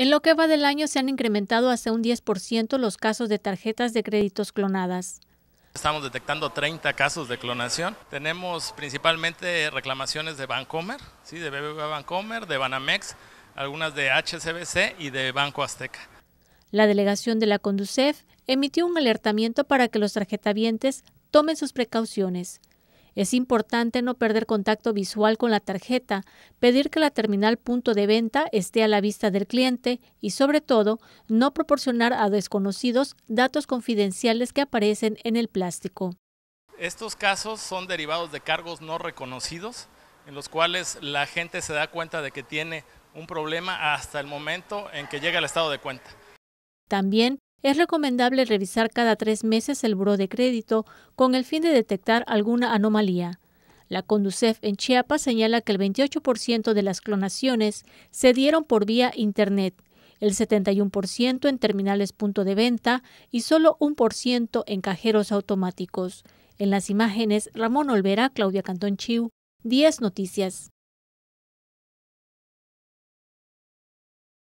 En lo que va del año se han incrementado hasta un 10% los casos de tarjetas de créditos clonadas. Estamos detectando 30 casos de clonación. Tenemos principalmente reclamaciones de Bancomer, ¿sí? de BBVA Bancomer, de Banamex, algunas de HCBC y de Banco Azteca. La delegación de la Conducef emitió un alertamiento para que los tarjetavientes tomen sus precauciones. Es importante no perder contacto visual con la tarjeta, pedir que la terminal punto de venta esté a la vista del cliente y sobre todo no proporcionar a desconocidos datos confidenciales que aparecen en el plástico. Estos casos son derivados de cargos no reconocidos en los cuales la gente se da cuenta de que tiene un problema hasta el momento en que llega al estado de cuenta. También es recomendable revisar cada tres meses el buro de crédito con el fin de detectar alguna anomalía. La Conducef en Chiapas señala que el 28% de las clonaciones se dieron por vía Internet, el 71% en terminales punto de venta y solo un por ciento en cajeros automáticos. En las imágenes, Ramón Olvera, Claudia Cantón Chiu, 10 Noticias.